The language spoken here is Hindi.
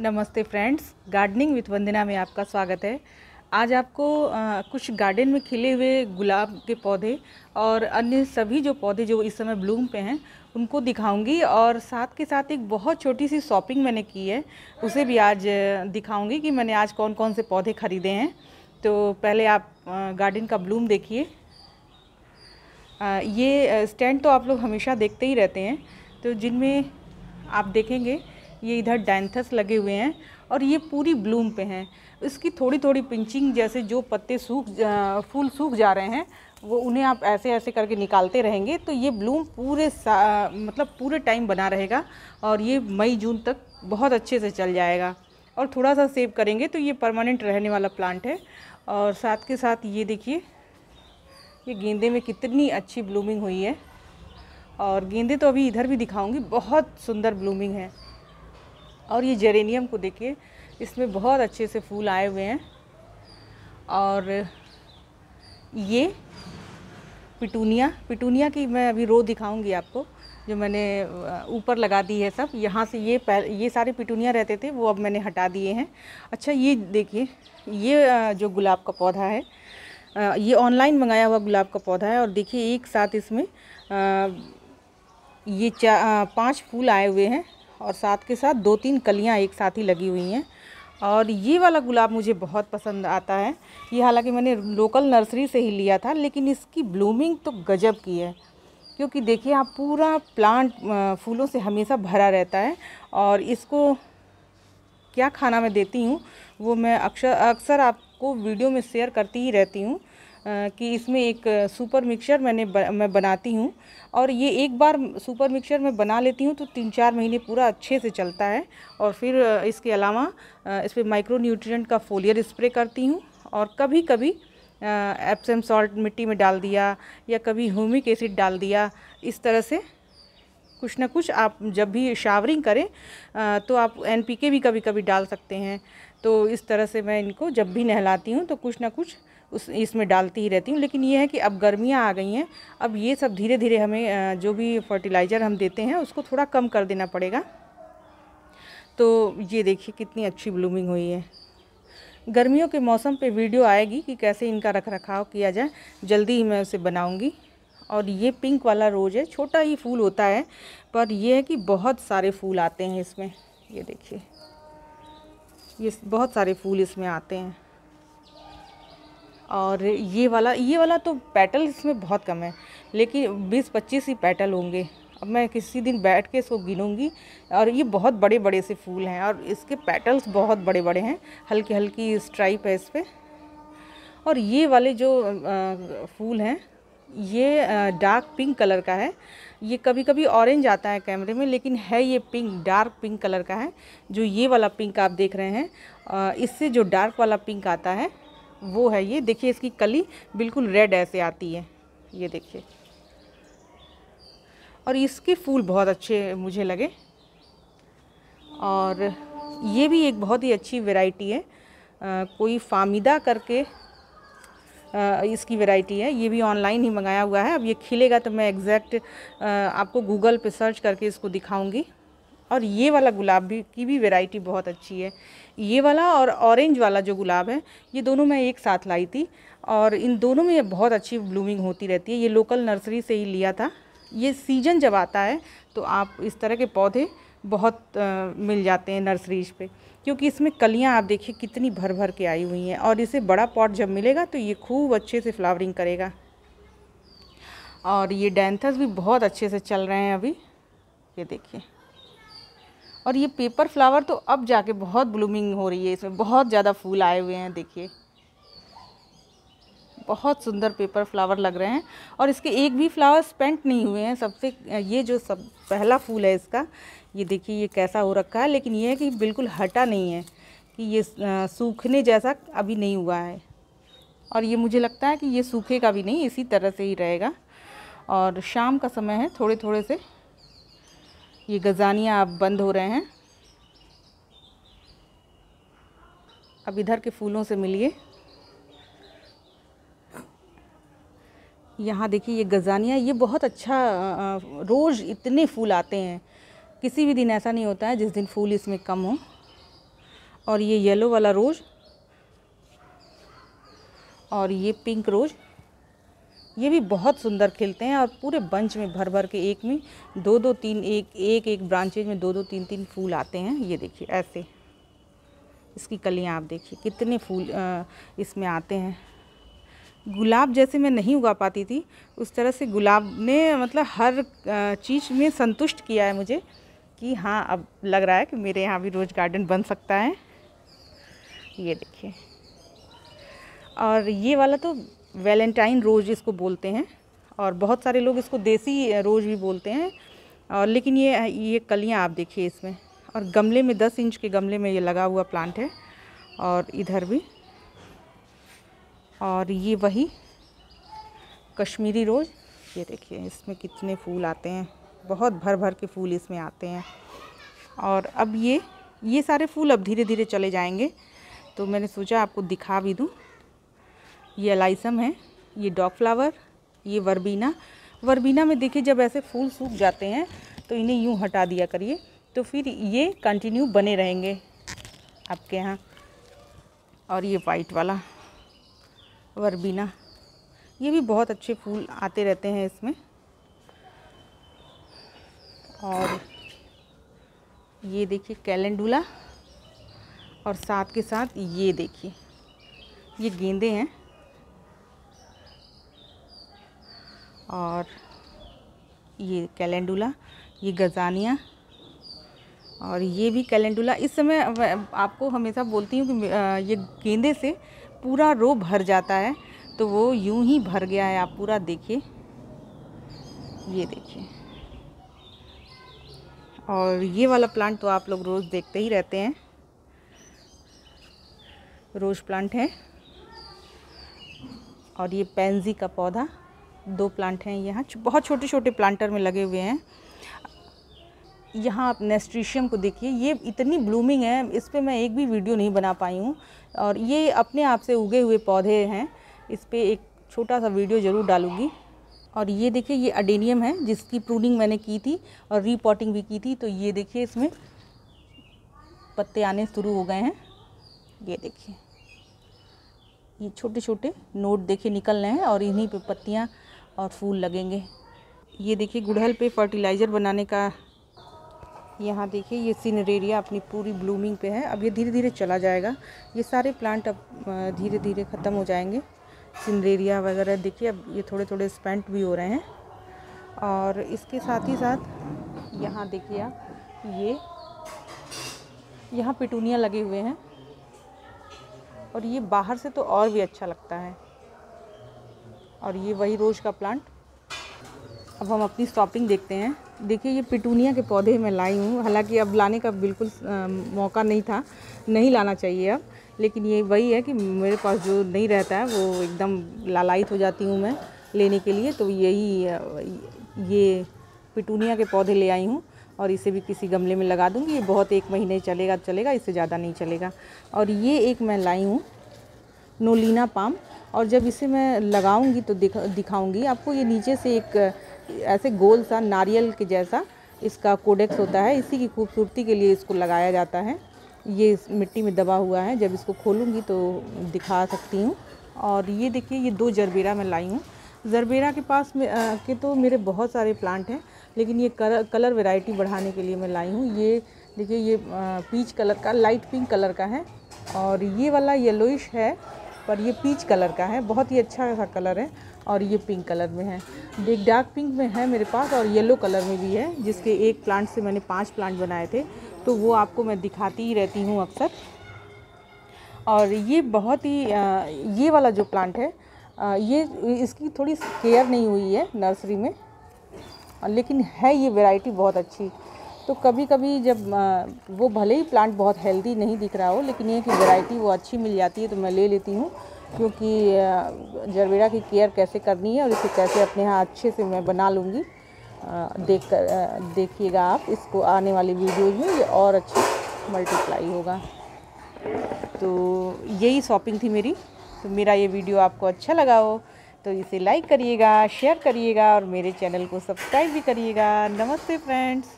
नमस्ते फ्रेंड्स गार्डनिंग विथ वंदना में आपका स्वागत है आज आपको आ, कुछ गार्डन में खिले हुए गुलाब के पौधे और अन्य सभी जो पौधे जो इस समय ब्लूम पे हैं उनको दिखाऊंगी और साथ के साथ एक बहुत छोटी सी शॉपिंग मैंने की है उसे भी आज दिखाऊंगी कि मैंने आज कौन कौन से पौधे ख़रीदे हैं तो पहले आप गार्डन का ब्लूम देखिए ये स्टैंड तो आप लोग हमेशा देखते ही रहते हैं तो जिनमें आप देखेंगे ये इधर डैंथस लगे हुए हैं और ये पूरी ब्लूम पे हैं इसकी थोड़ी थोड़ी पिंचिंग जैसे जो पत्ते सूख फूल सूख जा रहे हैं वो उन्हें आप ऐसे ऐसे करके निकालते रहेंगे तो ये ब्लूम पूरे मतलब पूरे टाइम बना रहेगा और ये मई जून तक बहुत अच्छे से चल जाएगा और थोड़ा सा सेव करेंगे तो ये परमानेंट रहने वाला प्लांट है और साथ के साथ ये देखिए ये गेंदे में कितनी अच्छी ब्लूमिंग हुई है और गेंदे तो अभी इधर भी दिखाऊंगी बहुत सुंदर ब्लूमिंग है और ये जेरेनियम को देखिए इसमें बहुत अच्छे से फूल आए हुए हैं और ये पिटूनिया पिटूनिया की मैं अभी रो दिखाऊंगी आपको जो मैंने ऊपर लगा दी है सब यहाँ से ये ये सारे पिटूनिया रहते थे वो अब मैंने हटा दिए हैं अच्छा ये देखिए ये जो गुलाब का पौधा है ये ऑनलाइन मंगाया हुआ गुलाब का पौधा है और देखिए एक साथ इसमें ये पाँच फूल आए हुए हैं और साथ के साथ दो तीन कलियाँ एक साथ ही लगी हुई हैं और ये वाला गुलाब मुझे बहुत पसंद आता है ये हालांकि मैंने लोकल नर्सरी से ही लिया था लेकिन इसकी ब्लूमिंग तो गजब की है क्योंकि देखिए आप पूरा प्लांट फूलों से हमेशा भरा रहता है और इसको क्या खाना मैं देती हूँ वो मैं अक्सर अक्सर आपको वीडियो में शेयर करती ही रहती हूँ कि इसमें एक सुपर मिक्सचर मैंने ब, मैं बनाती हूँ और ये एक बार सुपर मिक्सचर मैं बना लेती हूँ तो तीन चार महीने पूरा अच्छे से चलता है और फिर इसके अलावा इस पर माइक्रो न्यूट्रियट का फोलियर स्प्रे करती हूँ और कभी कभी एप्सम सॉल्ट मिट्टी में डाल दिया या कभी ह्यूमिक एसिड डाल दिया इस तरह से कुछ ना कुछ आप जब भी शावरिंग करें तो आप एन भी कभी कभी डाल सकते हैं तो इस तरह से मैं इनको जब भी नहलाती हूँ तो कुछ ना कुछ उस इसमें डालती ही रहती हूँ लेकिन ये है कि अब गर्मियाँ आ गई हैं अब ये सब धीरे धीरे हमें जो भी फर्टिलाइज़र हम देते हैं उसको थोड़ा कम कर देना पड़ेगा तो ये देखिए कितनी अच्छी ब्लूमिंग हुई है गर्मियों के मौसम पे वीडियो आएगी कि कैसे इनका रख रखाव किया जाए जल्दी ही मैं उसे बनाऊंगी और ये पिंक वाला रोज़ है छोटा ही फूल होता है पर यह है कि बहुत सारे फूल आते हैं इसमें ये देखिए ये बहुत सारे फूल इसमें आते हैं और ये वाला ये वाला तो पेटल इसमें बहुत कम है लेकिन बीस पच्चीस ही पेटल होंगे अब मैं किसी दिन बैठ के इसको गिनूंगी और ये बहुत बड़े बड़े से फूल हैं और इसके पेटल्स बहुत बड़े बड़े हैं हल्की हल्की स्ट्राइप है इस पर और ये वाले जो फूल हैं ये डार्क पिंक कलर का है ये कभी कभी ऑरेंज आता है कैमरे में लेकिन है ये पिंक डार्क पिंक कलर का है जो ये वाला पिंक आप देख रहे हैं इससे जो डार्क वाला पिंक आता है वो है ये देखिए इसकी कली बिल्कुल रेड ऐसे आती है ये देखिए और इसके फूल बहुत अच्छे मुझे लगे और ये भी एक बहुत ही अच्छी वैरायटी है आ, कोई फामिदा करके आ, इसकी वैरायटी है ये भी ऑनलाइन ही मंगाया हुआ है अब ये खिलेगा तो मैं एग्जैक्ट आपको गूगल पे सर्च करके इसको दिखाऊंगी और ये वाला गुलाब भी की भी वेराइटी बहुत अच्छी है ये वाला और ऑरेंज वाला जो गुलाब है ये दोनों मैं एक साथ लाई थी और इन दोनों में बहुत अच्छी ब्लूमिंग होती रहती है ये लोकल नर्सरी से ही लिया था ये सीजन जब आता है तो आप इस तरह के पौधे बहुत आ, मिल जाते हैं नर्सरीज पे क्योंकि इसमें कलियां आप देखिए कितनी भर भर के आई हुई हैं और इसे बड़ा पॉट जब मिलेगा तो ये खूब अच्छे से फ्लावरिंग करेगा और ये डेंथस भी बहुत अच्छे से चल रहे हैं अभी ये देखिए और ये पेपर फ्लावर तो अब जाके बहुत ब्लूमिंग हो रही है इसमें बहुत ज़्यादा फूल आए हुए हैं देखिए बहुत सुंदर पेपर फ्लावर लग रहे हैं और इसके एक भी फ्लावर स्पेंट नहीं हुए हैं सबसे ये जो सब पहला फूल है इसका ये देखिए ये कैसा हो रखा है लेकिन ये है कि बिल्कुल हटा नहीं है कि ये सूखने जैसा अभी नहीं हुआ है और ये मुझे लगता है कि ये सूखेगा भी नहीं इसी तरह से ही रहेगा और शाम का समय है थोड़े थोड़े से ये गज़ानियाँ अब बंद हो रहे हैं अब इधर के फूलों से मिलिए यहाँ देखिए ये गज़ानिया ये बहुत अच्छा रोज़ इतने फूल आते हैं किसी भी दिन ऐसा नहीं होता है जिस दिन फूल इसमें कम हो और ये येलो वाला रोज़ और ये पिंक रोज़ ये भी बहुत सुंदर खिलते हैं और पूरे बंच में भर भर के एक में दो दो तीन एक एक एक ब्रांचेज में दो दो तीन तीन फूल आते हैं ये देखिए ऐसे इसकी कलियाँ आप देखिए कितने फूल इसमें आते हैं गुलाब जैसे मैं नहीं उगा पाती थी उस तरह से गुलाब ने मतलब हर चीज़ में संतुष्ट किया है मुझे कि हाँ अब लग रहा है कि मेरे यहाँ भी रोज़ गार्डन बन सकता है ये देखिए और ये वाला तो वैलेंटाइन रोज़ इसको बोलते हैं और बहुत सारे लोग इसको देसी रोज़ भी बोलते हैं और लेकिन ये ये कलियाँ आप देखिए इसमें और गमले में दस इंच के गमले में ये लगा हुआ प्लांट है और इधर भी और ये वही कश्मीरी रोज़ ये देखिए इसमें कितने फूल आते हैं बहुत भर भर के फूल इसमें आते हैं और अब ये ये सारे फूल अब धीरे धीरे चले जाएंगे तो मैंने सोचा आपको दिखा भी दूँ ये अलाइसम है ये डॉग फ्लावर ये वर्बीना वर्बीना में देखिए जब ऐसे फूल सूख जाते हैं तो इन्हें यूँ हटा दिया करिए तो फिर ये कंटिन्यू बने रहेंगे आपके यहाँ और ये वाइट वाला वर्बीना ये भी बहुत अच्छे फूल आते रहते हैं इसमें और ये देखिए कैलेंडुला और साथ के साथ ये देखिए ये गेंदे हैं और ये कैलेंडुला ये गजानिया और ये भी कैलेंडुला इस समय आपको हमेशा बोलती हूँ कि ये गेंदे से पूरा रो भर जाता है तो वो यूं ही भर गया है आप पूरा देखिए ये देखिए और ये वाला प्लांट तो आप लोग रोज़ देखते ही रहते हैं रोज़ प्लांट है और ये पेंजी का पौधा दो प्लांट हैं यहाँ बहुत छोटे छोटे प्लांटर में लगे हुए हैं यहाँ आप नेस्ट्रीशियम को देखिए ये इतनी ब्लूमिंग है इस पर मैं एक भी वीडियो नहीं बना पाई हूँ और ये अपने आप से उगे हुए पौधे हैं इस पर एक छोटा सा वीडियो ज़रूर डालूंगी और ये देखिए ये अडेनियम है जिसकी प्रूनिंग मैंने की थी और रीपॉटिंग भी की थी तो ये देखिए इसमें पत्ते आने शुरू हो गए हैं ये देखिए ये छोटे छोटे नोट देखिए निकल रहे हैं और इन्हीं पे पत्तियाँ और फूल लगेंगे ये देखिए गुड़हल पे फर्टिलाइज़र बनाने का यहाँ देखिए ये सीनरेरिया अपनी पूरी ब्लूमिंग पे है अब ये धीरे धीरे चला जाएगा ये सारे प्लांट अब धीरे धीरे ख़त्म हो जाएंगे सीनरेरिया वगैरह देखिए अब ये थोड़े थोड़े स्पेंट भी हो रहे हैं और इसके साथ ही साथ यहाँ देखिए आप ये यहाँ पिटूनिया लगे हुए हैं और ये बाहर से तो और भी अच्छा लगता है और ये वही रोज़ का प्लांट अब हम अपनी स्टॉपिंग देखते हैं देखिए ये पिटूनिया के पौधे मैं लाई हूँ हालांकि अब लाने का बिल्कुल आ, मौका नहीं था नहीं लाना चाहिए अब लेकिन ये वही है कि मेरे पास जो नहीं रहता है वो एकदम लालायित हो जाती हूँ मैं लेने के लिए तो यही ये पिटूनिया के पौधे ले आई हूँ और इसे भी किसी गमले में लगा दूँगी ये बहुत एक महीने चलेगा चलेगा इससे ज़्यादा नहीं चलेगा और ये एक मैं लाई हूँ नोलिना पाम और जब इसे मैं लगाऊंगी तो दिखा दिखाऊँगी आपको ये नीचे से एक ऐसे गोल सा नारियल के जैसा इसका कोडेक्स होता है इसी की खूबसूरती के लिए इसको लगाया जाता है ये इस मिट्टी में दबा हुआ है जब इसको खोलूँगी तो दिखा सकती हूँ और ये देखिए ये दो जरबेरा मैं लाई हूँ जरबेरा के पास में आ, के तो मेरे बहुत सारे प्लांट हैं लेकिन ये कलर कलर वेराइटी बढ़ाने के लिए मैं लाई हूँ ये देखिए ये पीच कलर का लाइट पिंक कलर का है और ये वाला येलोइश है पर ये पीच कलर का है बहुत ही अच्छा सा कलर है और ये पिंक कलर में है एक डार्क पिंक में है मेरे पास और येलो कलर में भी है जिसके एक प्लांट से मैंने पांच प्लांट बनाए थे तो वो आपको मैं दिखाती ही रहती हूँ अक्सर और ये बहुत ही ये वाला जो प्लांट है ये इसकी थोड़ी केयर नहीं हुई है नर्सरी में लेकिन है ये वेराइटी बहुत अच्छी तो कभी कभी जब वो भले ही प्लांट बहुत हेल्दी नहीं दिख रहा हो लेकिन ये कि वैरायटी वो अच्छी मिल जाती है तो मैं ले लेती हूँ क्योंकि जरबेरा की केयर कैसे करनी है और इसे कैसे अपने यहाँ अच्छे से मैं बना लूँगी देख कर देखिएगा आप इसको आने वाले वीडियोज में ये और अच्छी मल्टीप्लाई होगा तो यही शॉपिंग थी मेरी तो मेरा ये वीडियो आपको अच्छा लगा हो तो इसे लाइक करिएगा शेयर करिएगा और मेरे चैनल को सब्सक्राइब भी करिएगा नमस्ते फ्रेंड्स